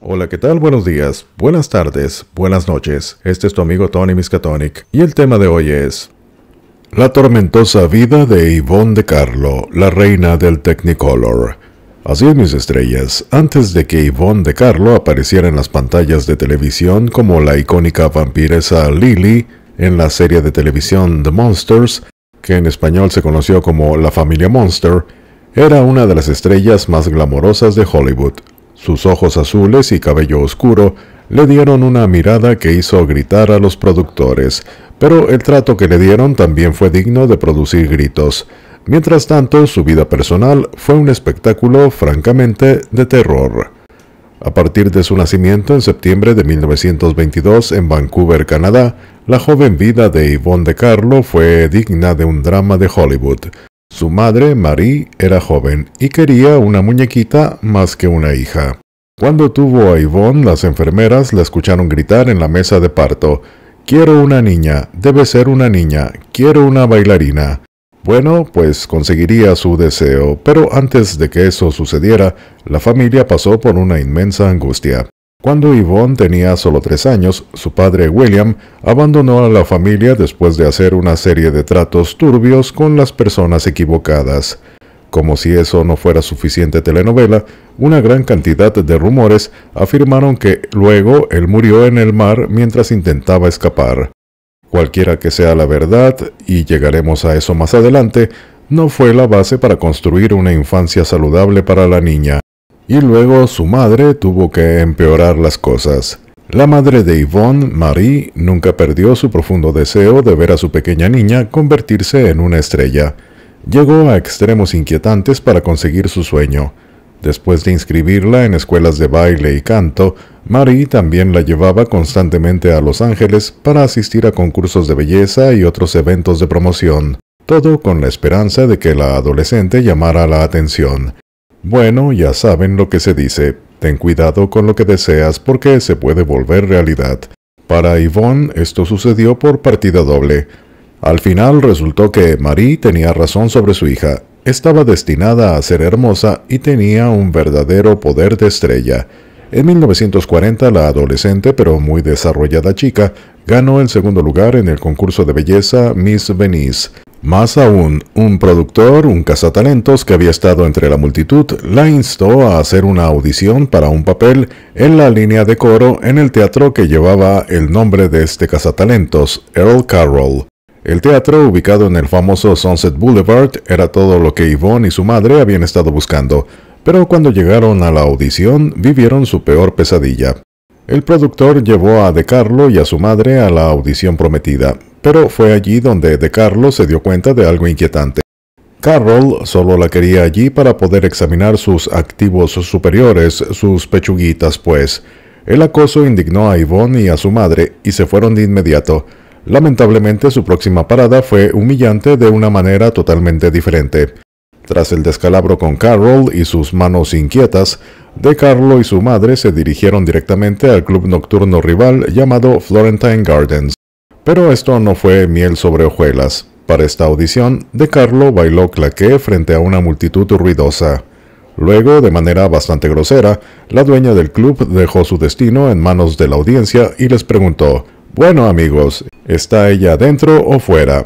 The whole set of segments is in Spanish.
Hola, ¿qué tal? Buenos días, buenas tardes, buenas noches. Este es tu amigo Tony Miskatonic y el tema de hoy es La tormentosa vida de Yvonne de Carlo, la reina del Technicolor. Así es, mis estrellas, antes de que Yvonne de Carlo apareciera en las pantallas de televisión como la icónica vampiresa Lily en la serie de televisión The Monsters, que en español se conoció como La familia Monster, era una de las estrellas más glamorosas de Hollywood, sus ojos azules y cabello oscuro le dieron una mirada que hizo gritar a los productores, pero el trato que le dieron también fue digno de producir gritos. Mientras tanto, su vida personal fue un espectáculo francamente de terror. A partir de su nacimiento en septiembre de 1922 en Vancouver, Canadá, la joven vida de Yvonne de Carlo fue digna de un drama de Hollywood. Su madre, Marie, era joven y quería una muñequita más que una hija. Cuando tuvo a Yvonne, las enfermeras la escucharon gritar en la mesa de parto, Quiero una niña, debe ser una niña, quiero una bailarina. Bueno, pues conseguiría su deseo, pero antes de que eso sucediera, la familia pasó por una inmensa angustia. Cuando Yvonne tenía solo tres años, su padre William abandonó a la familia después de hacer una serie de tratos turbios con las personas equivocadas. Como si eso no fuera suficiente telenovela, una gran cantidad de rumores afirmaron que luego él murió en el mar mientras intentaba escapar. Cualquiera que sea la verdad, y llegaremos a eso más adelante, no fue la base para construir una infancia saludable para la niña y luego su madre tuvo que empeorar las cosas. La madre de Yvonne, Marie, nunca perdió su profundo deseo de ver a su pequeña niña convertirse en una estrella. Llegó a extremos inquietantes para conseguir su sueño. Después de inscribirla en escuelas de baile y canto, Marie también la llevaba constantemente a Los Ángeles para asistir a concursos de belleza y otros eventos de promoción, todo con la esperanza de que la adolescente llamara la atención. Bueno, ya saben lo que se dice, ten cuidado con lo que deseas porque se puede volver realidad. Para Yvonne esto sucedió por partida doble. Al final resultó que Marie tenía razón sobre su hija, estaba destinada a ser hermosa y tenía un verdadero poder de estrella. En 1940, la adolescente pero muy desarrollada chica ganó el segundo lugar en el concurso de belleza Miss Venice. Más aún, un productor, un cazatalentos que había estado entre la multitud, la instó a hacer una audición para un papel en la línea de coro en el teatro que llevaba el nombre de este cazatalentos, Earl Carroll. El teatro, ubicado en el famoso Sunset Boulevard, era todo lo que Yvonne y su madre habían estado buscando, pero cuando llegaron a la audición vivieron su peor pesadilla. El productor llevó a De Carlo y a su madre a la audición prometida, pero fue allí donde De Carlo se dio cuenta de algo inquietante. Carroll solo la quería allí para poder examinar sus activos superiores, sus pechuguitas, pues. El acoso indignó a Yvonne y a su madre y se fueron de inmediato. Lamentablemente su próxima parada fue humillante de una manera totalmente diferente. Tras el descalabro con Carol y sus manos inquietas, De Carlo y su madre se dirigieron directamente al club nocturno rival llamado Florentine Gardens. Pero esto no fue miel sobre hojuelas. Para esta audición, De Carlo bailó claqué frente a una multitud ruidosa. Luego, de manera bastante grosera, la dueña del club dejó su destino en manos de la audiencia y les preguntó, Bueno amigos, ¿está ella dentro o fuera?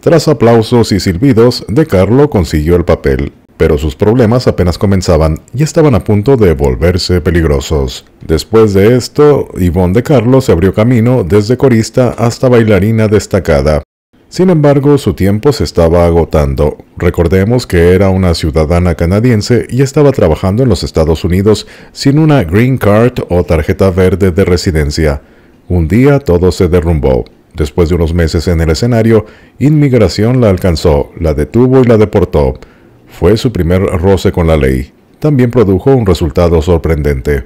Tras aplausos y silbidos, De Carlo consiguió el papel, pero sus problemas apenas comenzaban y estaban a punto de volverse peligrosos. Después de esto, Yvonne De Carlo se abrió camino desde corista hasta bailarina destacada. Sin embargo, su tiempo se estaba agotando. Recordemos que era una ciudadana canadiense y estaba trabajando en los Estados Unidos sin una green card o tarjeta verde de residencia. Un día todo se derrumbó. Después de unos meses en el escenario, Inmigración la alcanzó, la detuvo y la deportó. Fue su primer roce con la ley. También produjo un resultado sorprendente.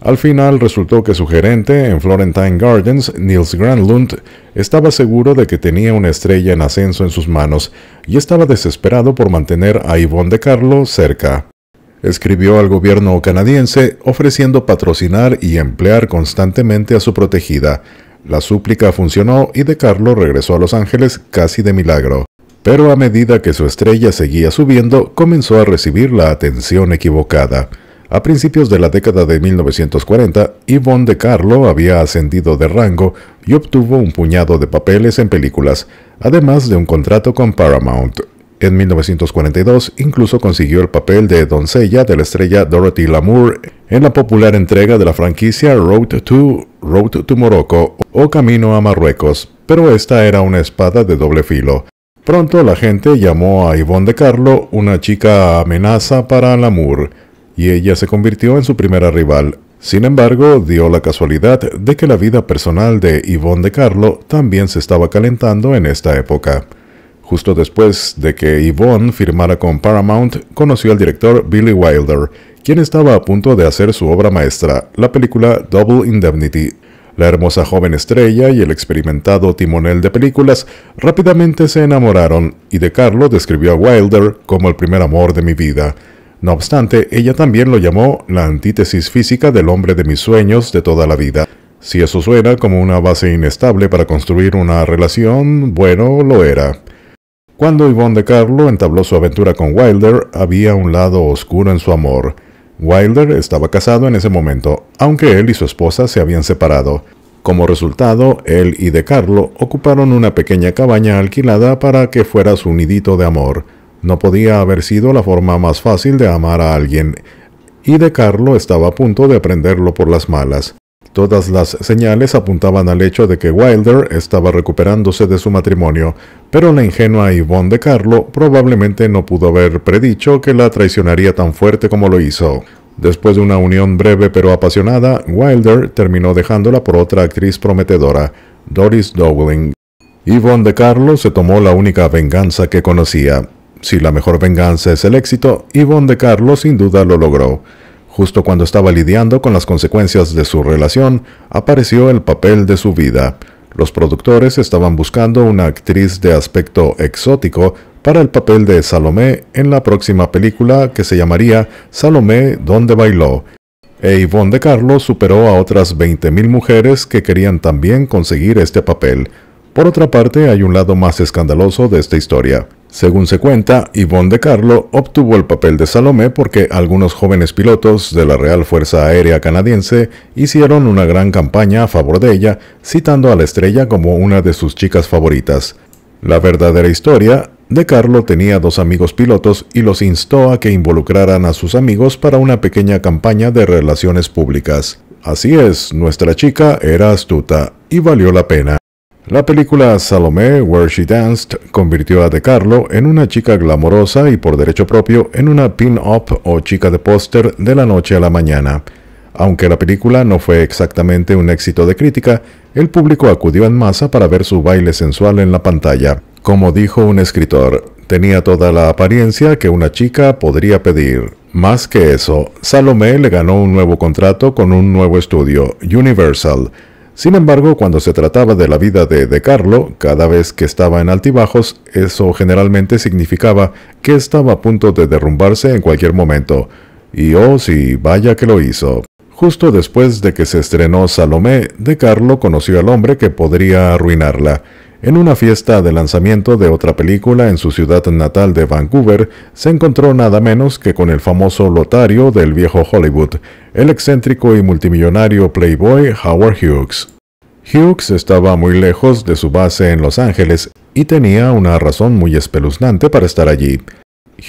Al final resultó que su gerente en Florentine Gardens, Nils Grandlund, estaba seguro de que tenía una estrella en ascenso en sus manos y estaba desesperado por mantener a Yvonne de Carlo cerca. Escribió al gobierno canadiense ofreciendo patrocinar y emplear constantemente a su protegida, la súplica funcionó y De Carlo regresó a Los Ángeles casi de milagro, pero a medida que su estrella seguía subiendo, comenzó a recibir la atención equivocada. A principios de la década de 1940, Yvonne de Carlo había ascendido de rango y obtuvo un puñado de papeles en películas, además de un contrato con Paramount. En 1942 incluso consiguió el papel de doncella de la estrella Dorothy Lamour en la popular entrega de la franquicia Road to Road to Morocco o Camino a Marruecos, pero esta era una espada de doble filo. Pronto la gente llamó a Yvonne de Carlo una chica amenaza para Lamour, y ella se convirtió en su primera rival. Sin embargo, dio la casualidad de que la vida personal de Yvonne de Carlo también se estaba calentando en esta época. Justo después de que Yvonne firmara con Paramount, conoció al director Billy Wilder, quien estaba a punto de hacer su obra maestra, la película Double Indemnity. La hermosa joven estrella y el experimentado timonel de películas rápidamente se enamoraron, y De Carlo describió a Wilder como el primer amor de mi vida. No obstante, ella también lo llamó la antítesis física del hombre de mis sueños de toda la vida. Si eso suena como una base inestable para construir una relación, bueno, lo era. Cuando Yvonne de Carlo entabló su aventura con Wilder, había un lado oscuro en su amor. Wilder estaba casado en ese momento, aunque él y su esposa se habían separado. Como resultado, él y De Carlo ocuparon una pequeña cabaña alquilada para que fuera su nidito de amor. No podía haber sido la forma más fácil de amar a alguien, y De Carlo estaba a punto de aprenderlo por las malas. Todas las señales apuntaban al hecho de que Wilder estaba recuperándose de su matrimonio, pero la ingenua Yvonne de Carlo probablemente no pudo haber predicho que la traicionaría tan fuerte como lo hizo. Después de una unión breve pero apasionada, Wilder terminó dejándola por otra actriz prometedora, Doris Dowling. Yvonne de Carlo se tomó la única venganza que conocía. Si la mejor venganza es el éxito, Yvonne de Carlo sin duda lo logró. Justo cuando estaba lidiando con las consecuencias de su relación, apareció el papel de su vida. Los productores estaban buscando una actriz de aspecto exótico para el papel de Salomé en la próxima película que se llamaría Salomé donde bailó. E Yvonne de Carlos superó a otras 20.000 mujeres que querían también conseguir este papel. Por otra parte, hay un lado más escandaloso de esta historia. Según se cuenta, Yvonne de Carlo obtuvo el papel de Salomé porque algunos jóvenes pilotos de la Real Fuerza Aérea Canadiense hicieron una gran campaña a favor de ella, citando a la estrella como una de sus chicas favoritas. La verdadera historia, de Carlo tenía dos amigos pilotos y los instó a que involucraran a sus amigos para una pequeña campaña de relaciones públicas. Así es, nuestra chica era astuta y valió la pena. La película Salomé, Where She Danced, convirtió a De Carlo en una chica glamorosa y por derecho propio en una pin-up o chica de póster de la noche a la mañana. Aunque la película no fue exactamente un éxito de crítica, el público acudió en masa para ver su baile sensual en la pantalla. Como dijo un escritor, tenía toda la apariencia que una chica podría pedir. Más que eso, Salomé le ganó un nuevo contrato con un nuevo estudio, Universal, sin embargo, cuando se trataba de la vida de De Carlo, cada vez que estaba en altibajos, eso generalmente significaba que estaba a punto de derrumbarse en cualquier momento. Y oh, sí, vaya que lo hizo. Justo después de que se estrenó Salomé, De Carlo conoció al hombre que podría arruinarla, en una fiesta de lanzamiento de otra película en su ciudad natal de Vancouver, se encontró nada menos que con el famoso lotario del viejo Hollywood, el excéntrico y multimillonario playboy Howard Hughes. Hughes estaba muy lejos de su base en Los Ángeles y tenía una razón muy espeluznante para estar allí.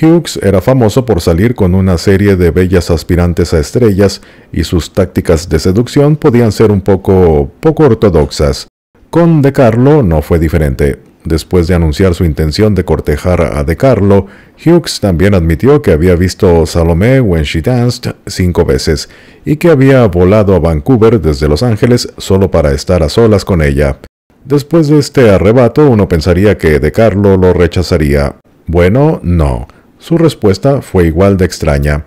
Hughes era famoso por salir con una serie de bellas aspirantes a estrellas y sus tácticas de seducción podían ser un poco poco ortodoxas. Con De Carlo no fue diferente. Después de anunciar su intención de cortejar a De Carlo, Hughes también admitió que había visto Salomé When She Danced cinco veces y que había volado a Vancouver desde Los Ángeles solo para estar a solas con ella. Después de este arrebato, uno pensaría que De Carlo lo rechazaría. Bueno, no. Su respuesta fue igual de extraña.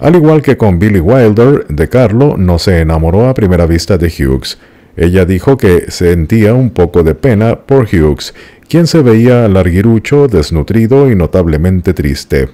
Al igual que con Billy Wilder, De Carlo no se enamoró a primera vista de Hughes. Ella dijo que sentía un poco de pena por Hughes, quien se veía larguirucho, desnutrido y notablemente triste.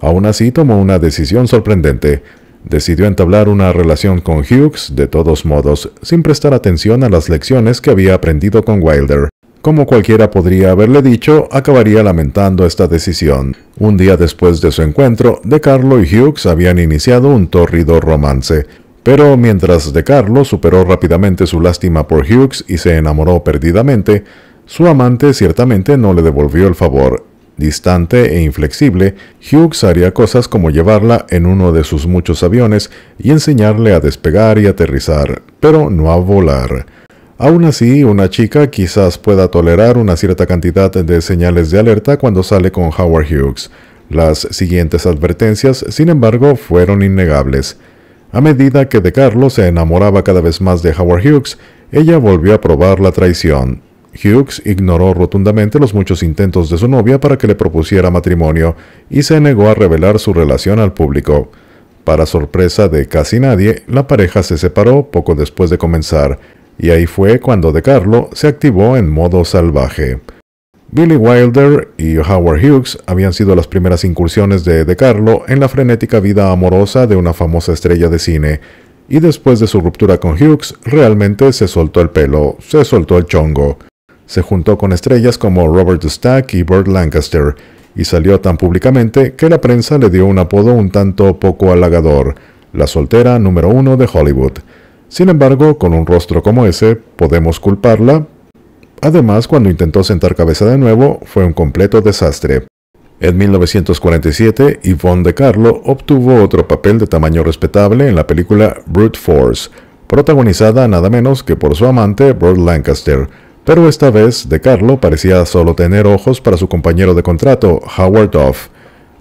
Aún así tomó una decisión sorprendente. Decidió entablar una relación con Hughes de todos modos, sin prestar atención a las lecciones que había aprendido con Wilder. Como cualquiera podría haberle dicho, acabaría lamentando esta decisión. Un día después de su encuentro, De Carlo y Hughes habían iniciado un torrido romance. Pero mientras De Carlos superó rápidamente su lástima por Hughes y se enamoró perdidamente, su amante ciertamente no le devolvió el favor. Distante e inflexible, Hughes haría cosas como llevarla en uno de sus muchos aviones y enseñarle a despegar y aterrizar, pero no a volar. Aún así, una chica quizás pueda tolerar una cierta cantidad de señales de alerta cuando sale con Howard Hughes. Las siguientes advertencias, sin embargo, fueron innegables. A medida que De Carlo se enamoraba cada vez más de Howard Hughes, ella volvió a probar la traición. Hughes ignoró rotundamente los muchos intentos de su novia para que le propusiera matrimonio y se negó a revelar su relación al público. Para sorpresa de casi nadie, la pareja se separó poco después de comenzar, y ahí fue cuando De Carlo se activó en modo salvaje. Billy Wilder y Howard Hughes habían sido las primeras incursiones de De Carlo en la frenética vida amorosa de una famosa estrella de cine, y después de su ruptura con Hughes realmente se soltó el pelo, se soltó el chongo. Se juntó con estrellas como Robert Stack y Burt Lancaster, y salió tan públicamente que la prensa le dio un apodo un tanto poco halagador, la soltera número uno de Hollywood. Sin embargo, con un rostro como ese, podemos culparla Además, cuando intentó sentar cabeza de nuevo, fue un completo desastre. En 1947, Yvonne De Carlo obtuvo otro papel de tamaño respetable en la película Brute Force, protagonizada nada menos que por su amante Burt Lancaster, pero esta vez De Carlo parecía solo tener ojos para su compañero de contrato, Howard Duff.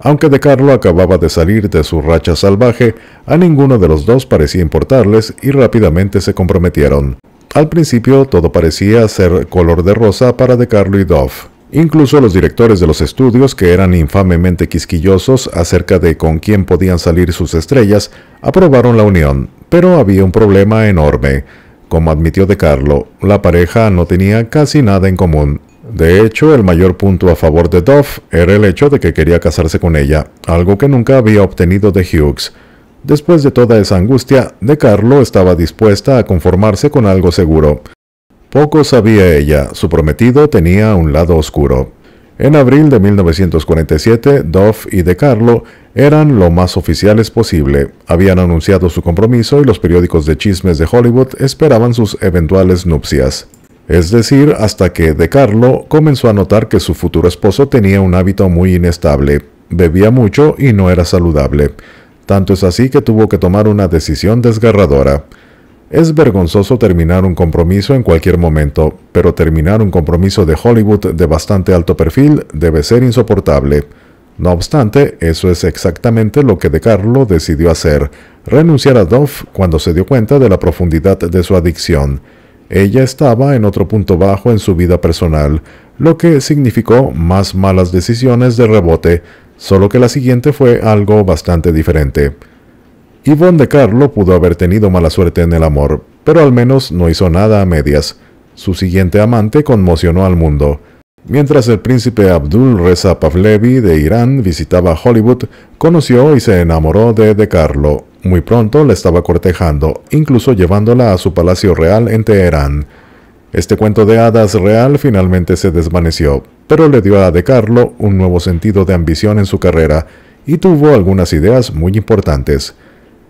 Aunque De Carlo acababa de salir de su racha salvaje, a ninguno de los dos parecía importarles y rápidamente se comprometieron. Al principio todo parecía ser color de rosa para De Carlo y Dove. Incluso los directores de los estudios, que eran infamemente quisquillosos acerca de con quién podían salir sus estrellas, aprobaron la unión, pero había un problema enorme. Como admitió De Carlo, la pareja no tenía casi nada en común. De hecho, el mayor punto a favor de Dove era el hecho de que quería casarse con ella, algo que nunca había obtenido de Hughes. Después de toda esa angustia, De Carlo estaba dispuesta a conformarse con algo seguro. Poco sabía ella, su prometido tenía un lado oscuro. En abril de 1947, Duff y De Carlo eran lo más oficiales posible. Habían anunciado su compromiso y los periódicos de chismes de Hollywood esperaban sus eventuales nupcias. Es decir, hasta que De Carlo comenzó a notar que su futuro esposo tenía un hábito muy inestable. Bebía mucho y no era saludable. Tanto es así que tuvo que tomar una decisión desgarradora. Es vergonzoso terminar un compromiso en cualquier momento, pero terminar un compromiso de Hollywood de bastante alto perfil debe ser insoportable. No obstante, eso es exactamente lo que De Carlo decidió hacer, renunciar a Dove cuando se dio cuenta de la profundidad de su adicción. Ella estaba en otro punto bajo en su vida personal, lo que significó más malas decisiones de rebote, solo que la siguiente fue algo bastante diferente. Yvonne de Carlo pudo haber tenido mala suerte en el amor, pero al menos no hizo nada a medias. Su siguiente amante conmocionó al mundo. Mientras el príncipe Abdul Reza Pavlevi de Irán visitaba Hollywood, conoció y se enamoró de De Carlo. Muy pronto la estaba cortejando, incluso llevándola a su palacio real en Teherán. Este cuento de hadas real finalmente se desvaneció, pero le dio a De Carlo un nuevo sentido de ambición en su carrera y tuvo algunas ideas muy importantes.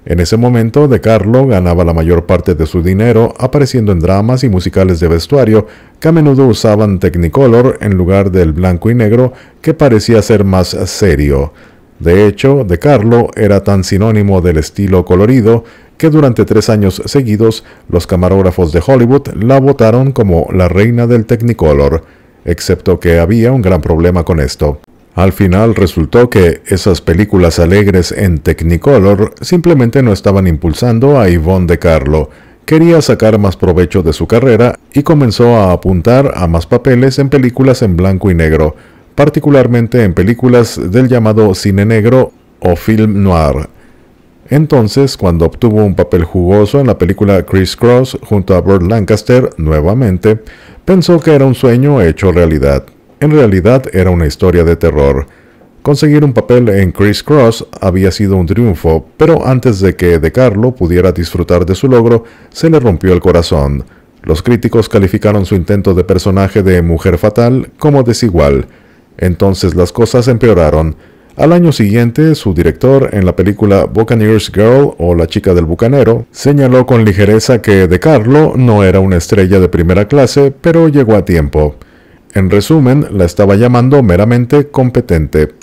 En ese momento, De Carlo ganaba la mayor parte de su dinero apareciendo en dramas y musicales de vestuario que a menudo usaban Technicolor en lugar del blanco y negro que parecía ser más serio. De hecho, De Carlo era tan sinónimo del estilo colorido que durante tres años seguidos los camarógrafos de Hollywood la votaron como la reina del Technicolor excepto que había un gran problema con esto. Al final resultó que esas películas alegres en Technicolor simplemente no estaban impulsando a Yvonne de Carlo. Quería sacar más provecho de su carrera y comenzó a apuntar a más papeles en películas en blanco y negro, particularmente en películas del llamado cine negro o film noir. Entonces, cuando obtuvo un papel jugoso en la película Chris Cross junto a Burt Lancaster nuevamente, pensó que era un sueño hecho realidad. En realidad era una historia de terror. Conseguir un papel en Chris Cross había sido un triunfo, pero antes de que De Carlo pudiera disfrutar de su logro, se le rompió el corazón. Los críticos calificaron su intento de personaje de mujer fatal como desigual. Entonces las cosas empeoraron. Al año siguiente, su director en la película Buccaneers Girl o La chica del bucanero señaló con ligereza que De Carlo no era una estrella de primera clase, pero llegó a tiempo. En resumen, la estaba llamando meramente competente.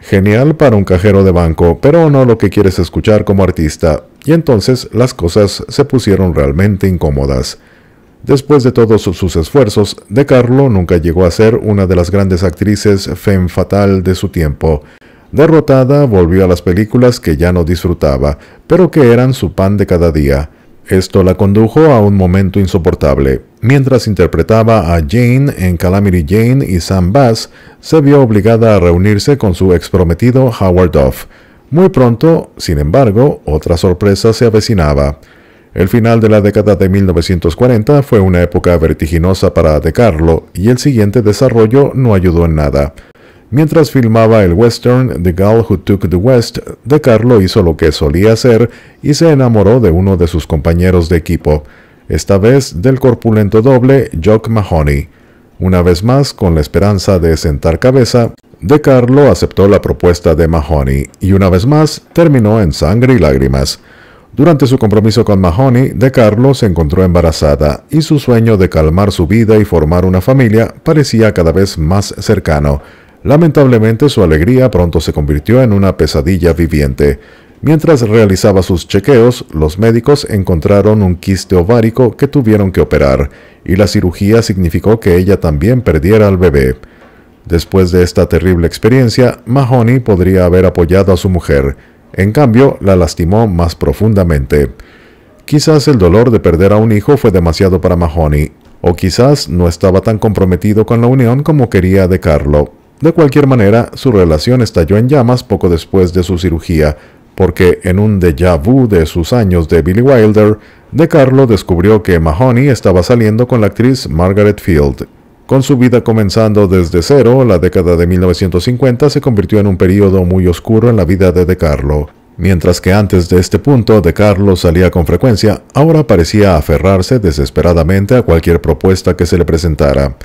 Genial para un cajero de banco, pero no lo que quieres escuchar como artista. Y entonces las cosas se pusieron realmente incómodas. Después de todos sus esfuerzos, De Carlo nunca llegó a ser una de las grandes actrices femme fatal de su tiempo, Derrotada, volvió a las películas que ya no disfrutaba, pero que eran su pan de cada día. Esto la condujo a un momento insoportable. Mientras interpretaba a Jane en Calamity Jane y Sam Bass, se vio obligada a reunirse con su exprometido Howard Duff. Muy pronto, sin embargo, otra sorpresa se avecinaba. El final de la década de 1940 fue una época vertiginosa para De Carlo y el siguiente desarrollo no ayudó en nada. Mientras filmaba el western The Girl Who Took the West, De Carlo hizo lo que solía hacer y se enamoró de uno de sus compañeros de equipo, esta vez del corpulento doble Jock Mahoney. Una vez más, con la esperanza de sentar cabeza, De Carlo aceptó la propuesta de Mahoney y una vez más terminó en sangre y lágrimas. Durante su compromiso con Mahoney, De Carlo se encontró embarazada y su sueño de calmar su vida y formar una familia parecía cada vez más cercano, Lamentablemente su alegría pronto se convirtió en una pesadilla viviente. Mientras realizaba sus chequeos, los médicos encontraron un quiste ovárico que tuvieron que operar, y la cirugía significó que ella también perdiera al bebé. Después de esta terrible experiencia, Mahoney podría haber apoyado a su mujer. En cambio, la lastimó más profundamente. Quizás el dolor de perder a un hijo fue demasiado para Mahoney, o quizás no estaba tan comprometido con la unión como quería de Carlo. De cualquier manera, su relación estalló en llamas poco después de su cirugía, porque en un déjà vu de sus años de Billy Wilder, De Carlo descubrió que Mahoney estaba saliendo con la actriz Margaret Field. Con su vida comenzando desde cero, la década de 1950 se convirtió en un periodo muy oscuro en la vida de De Carlo. Mientras que antes de este punto De Carlo salía con frecuencia, ahora parecía aferrarse desesperadamente a cualquier propuesta que se le presentara.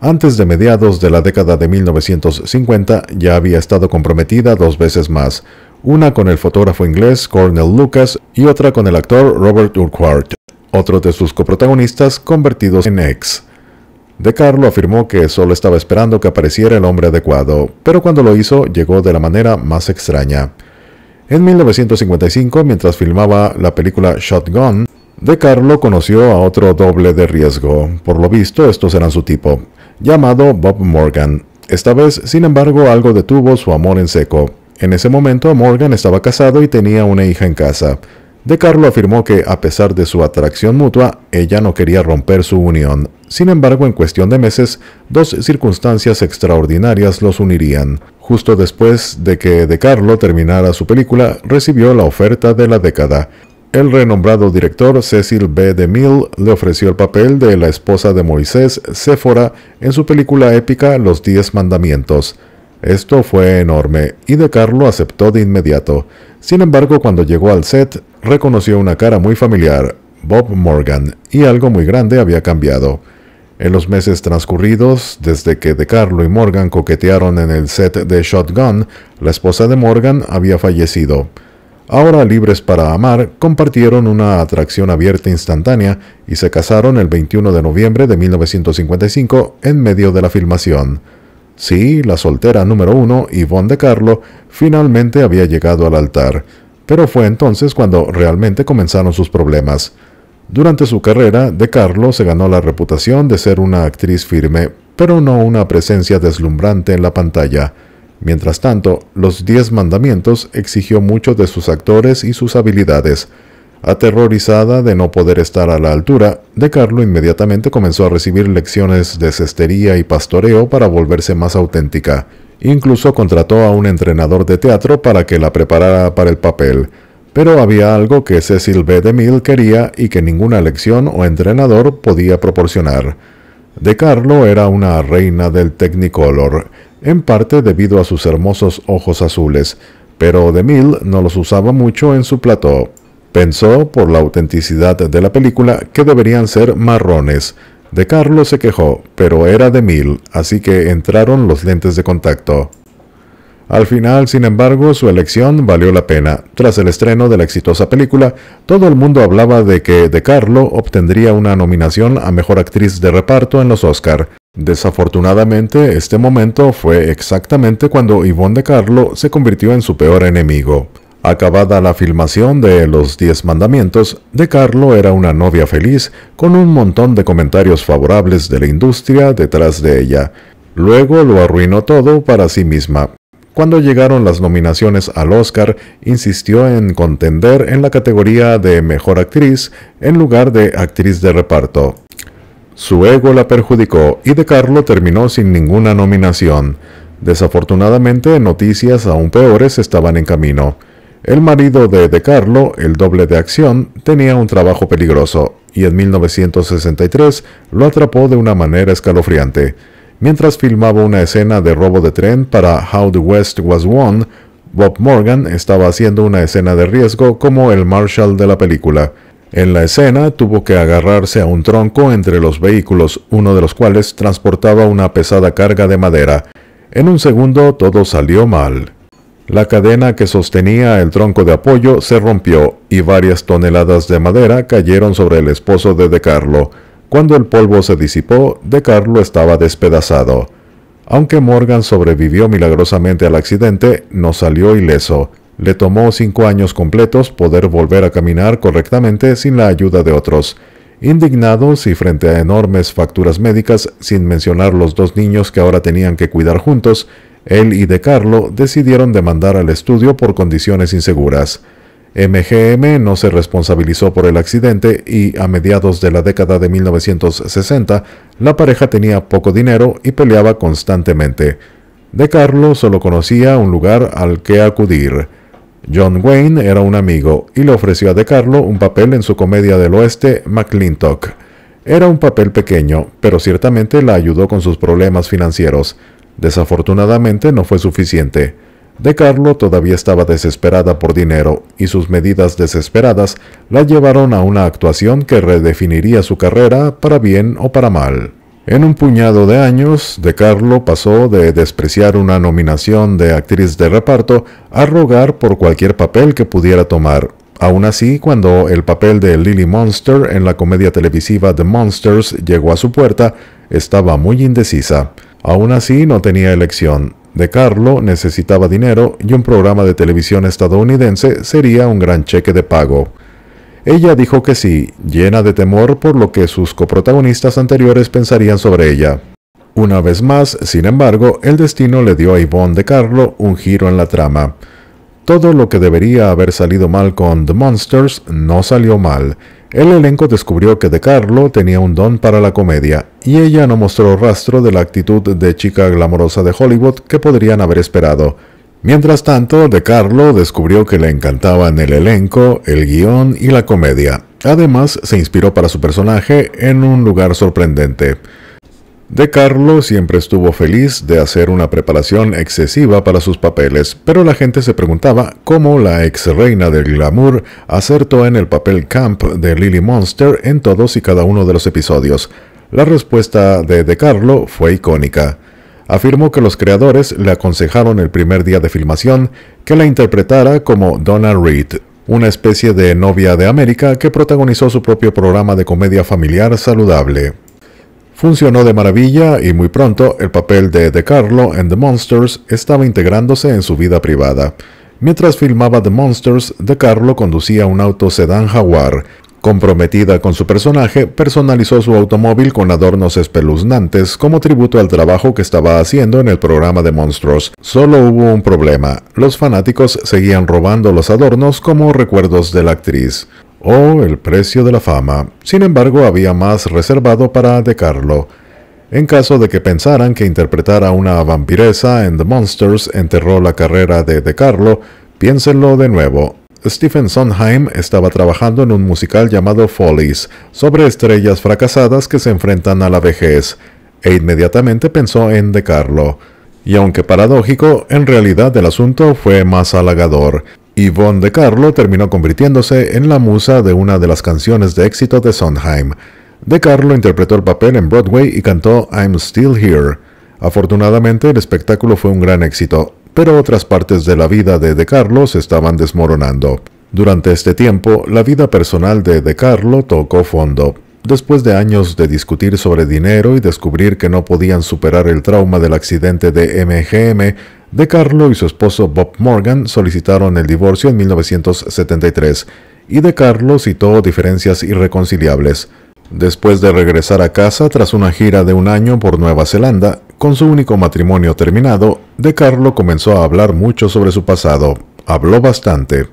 Antes de mediados de la década de 1950 ya había estado comprometida dos veces más, una con el fotógrafo inglés Cornel Lucas y otra con el actor Robert Urquhart, otro de sus coprotagonistas convertidos en ex. De Carlo afirmó que solo estaba esperando que apareciera el hombre adecuado, pero cuando lo hizo llegó de la manera más extraña. En 1955, mientras filmaba la película Shotgun, de Carlo conoció a otro doble de riesgo, por lo visto estos eran su tipo, llamado Bob Morgan. Esta vez, sin embargo, algo detuvo su amor en seco. En ese momento, Morgan estaba casado y tenía una hija en casa. De Carlo afirmó que, a pesar de su atracción mutua, ella no quería romper su unión. Sin embargo, en cuestión de meses, dos circunstancias extraordinarias los unirían. Justo después de que De Carlo terminara su película, recibió la oferta de la década. El renombrado director Cecil B. DeMille le ofreció el papel de la esposa de Moisés, Séfora, en su película épica Los Diez Mandamientos. Esto fue enorme y De Carlo aceptó de inmediato. Sin embargo, cuando llegó al set, reconoció una cara muy familiar, Bob Morgan, y algo muy grande había cambiado. En los meses transcurridos, desde que De Carlo y Morgan coquetearon en el set de Shotgun, la esposa de Morgan había fallecido ahora libres para amar, compartieron una atracción abierta instantánea y se casaron el 21 de noviembre de 1955 en medio de la filmación. Sí, la soltera número uno, Yvonne de Carlo, finalmente había llegado al altar, pero fue entonces cuando realmente comenzaron sus problemas. Durante su carrera, De Carlo se ganó la reputación de ser una actriz firme, pero no una presencia deslumbrante en la pantalla. Mientras tanto, los Diez Mandamientos exigió mucho de sus actores y sus habilidades. Aterrorizada de no poder estar a la altura, De Carlo inmediatamente comenzó a recibir lecciones de cestería y pastoreo para volverse más auténtica. Incluso contrató a un entrenador de teatro para que la preparara para el papel. Pero había algo que Cecil B. DeMille quería y que ninguna lección o entrenador podía proporcionar de Carlo era una reina del Technicolor, en parte debido a sus hermosos ojos azules, pero de no los usaba mucho en su plató. Pensó, por la autenticidad de la película, que deberían ser marrones. De Carlo se quejó, pero era de así que entraron los lentes de contacto. Al final, sin embargo, su elección valió la pena. Tras el estreno de la exitosa película, todo el mundo hablaba de que De Carlo obtendría una nominación a Mejor Actriz de Reparto en los Oscar. Desafortunadamente, este momento fue exactamente cuando Ivonne De Carlo se convirtió en su peor enemigo. Acabada la filmación de Los Diez Mandamientos, De Carlo era una novia feliz, con un montón de comentarios favorables de la industria detrás de ella. Luego lo arruinó todo para sí misma. Cuando llegaron las nominaciones al Oscar, insistió en contender en la categoría de Mejor Actriz en lugar de Actriz de Reparto. Su ego la perjudicó y De Carlo terminó sin ninguna nominación. Desafortunadamente, noticias aún peores estaban en camino. El marido de De Carlo, el doble de acción, tenía un trabajo peligroso y en 1963 lo atrapó de una manera escalofriante. Mientras filmaba una escena de robo de tren para How the West Was Won, Bob Morgan estaba haciendo una escena de riesgo como el Marshall de la película. En la escena tuvo que agarrarse a un tronco entre los vehículos, uno de los cuales transportaba una pesada carga de madera. En un segundo todo salió mal. La cadena que sostenía el tronco de apoyo se rompió y varias toneladas de madera cayeron sobre el esposo de De Carlo. Cuando el polvo se disipó, De Carlo estaba despedazado. Aunque Morgan sobrevivió milagrosamente al accidente, no salió ileso. Le tomó cinco años completos poder volver a caminar correctamente sin la ayuda de otros. Indignados y frente a enormes facturas médicas, sin mencionar los dos niños que ahora tenían que cuidar juntos, él y De Carlo decidieron demandar al estudio por condiciones inseguras. MGM no se responsabilizó por el accidente y a mediados de la década de 1960 la pareja tenía poco dinero y peleaba constantemente. De Carlo solo conocía un lugar al que acudir. John Wayne era un amigo y le ofreció a De Carlo un papel en su comedia del oeste McClintock. Era un papel pequeño, pero ciertamente la ayudó con sus problemas financieros. Desafortunadamente no fue suficiente. De Carlo todavía estaba desesperada por dinero y sus medidas desesperadas la llevaron a una actuación que redefiniría su carrera para bien o para mal. En un puñado de años, De Carlo pasó de despreciar una nominación de actriz de reparto a rogar por cualquier papel que pudiera tomar. Aún así, cuando el papel de Lily Monster en la comedia televisiva The Monsters llegó a su puerta, estaba muy indecisa. Aún así, no tenía elección. De Carlo necesitaba dinero y un programa de televisión estadounidense sería un gran cheque de pago. Ella dijo que sí, llena de temor por lo que sus coprotagonistas anteriores pensarían sobre ella. Una vez más, sin embargo, el destino le dio a Yvonne de Carlo un giro en la trama. Todo lo que debería haber salido mal con The Monsters no salió mal. El elenco descubrió que De Carlo tenía un don para la comedia, y ella no mostró rastro de la actitud de chica glamorosa de Hollywood que podrían haber esperado. Mientras tanto, De Carlo descubrió que le encantaban el elenco, el guión y la comedia. Además, se inspiró para su personaje en un lugar sorprendente. De Carlo siempre estuvo feliz de hacer una preparación excesiva para sus papeles, pero la gente se preguntaba cómo la ex reina del glamour acertó en el papel camp de Lily Monster en todos y cada uno de los episodios. La respuesta de De Carlo fue icónica. Afirmó que los creadores le aconsejaron el primer día de filmación que la interpretara como Donna Reed, una especie de novia de América que protagonizó su propio programa de comedia familiar saludable. Funcionó de maravilla y muy pronto el papel de De Carlo en The Monsters estaba integrándose en su vida privada. Mientras filmaba The Monsters, De Carlo conducía un auto sedán Jaguar. Comprometida con su personaje, personalizó su automóvil con adornos espeluznantes como tributo al trabajo que estaba haciendo en el programa de monstruos. Solo hubo un problema, los fanáticos seguían robando los adornos como recuerdos de la actriz o El precio de la fama, sin embargo había más reservado para De Carlo, en caso de que pensaran que interpretar a una vampiresa en The Monsters enterró la carrera de De Carlo, piénsenlo de nuevo. Stephen Sondheim estaba trabajando en un musical llamado Follies, sobre estrellas fracasadas que se enfrentan a la vejez, e inmediatamente pensó en De Carlo. Y aunque paradójico, en realidad el asunto fue más halagador. Yvonne de Carlo terminó convirtiéndose en la musa de una de las canciones de éxito de Sondheim. De Carlo interpretó el papel en Broadway y cantó I'm Still Here. Afortunadamente, el espectáculo fue un gran éxito, pero otras partes de la vida de De Carlo se estaban desmoronando. Durante este tiempo, la vida personal de De Carlo tocó fondo. Después de años de discutir sobre dinero y descubrir que no podían superar el trauma del accidente de MGM, De Carlo y su esposo Bob Morgan solicitaron el divorcio en 1973 y De Carlo citó diferencias irreconciliables. Después de regresar a casa tras una gira de un año por Nueva Zelanda, con su único matrimonio terminado, De Carlo comenzó a hablar mucho sobre su pasado. Habló bastante.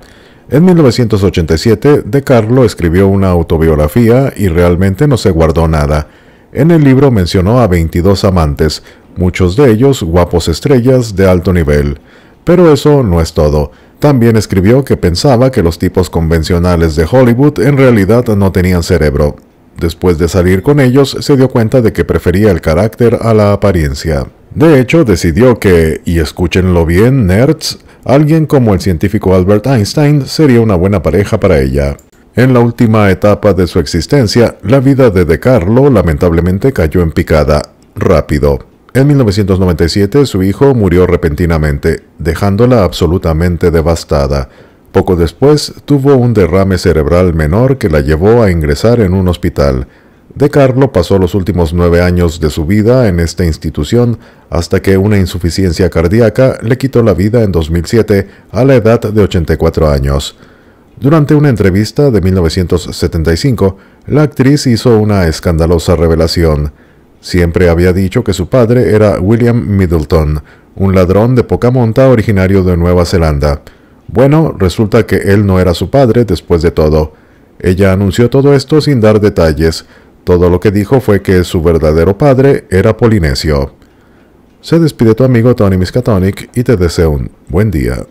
En 1987, De Carlo escribió una autobiografía y realmente no se guardó nada. En el libro mencionó a 22 amantes, muchos de ellos guapos estrellas de alto nivel. Pero eso no es todo. También escribió que pensaba que los tipos convencionales de Hollywood en realidad no tenían cerebro. Después de salir con ellos, se dio cuenta de que prefería el carácter a la apariencia. De hecho, decidió que, y escúchenlo bien, nerds, Alguien como el científico Albert Einstein sería una buena pareja para ella. En la última etapa de su existencia, la vida de De Carlo lamentablemente cayó en picada, rápido. En 1997 su hijo murió repentinamente, dejándola absolutamente devastada. Poco después tuvo un derrame cerebral menor que la llevó a ingresar en un hospital. De Carlo pasó los últimos nueve años de su vida en esta institución hasta que una insuficiencia cardíaca le quitó la vida en 2007 a la edad de 84 años. Durante una entrevista de 1975, la actriz hizo una escandalosa revelación. Siempre había dicho que su padre era William Middleton, un ladrón de poca monta originario de Nueva Zelanda. Bueno, resulta que él no era su padre después de todo. Ella anunció todo esto sin dar detalles, todo lo que dijo fue que su verdadero padre era polinesio. Se despide tu amigo Tony Miskatonic y te deseo un buen día.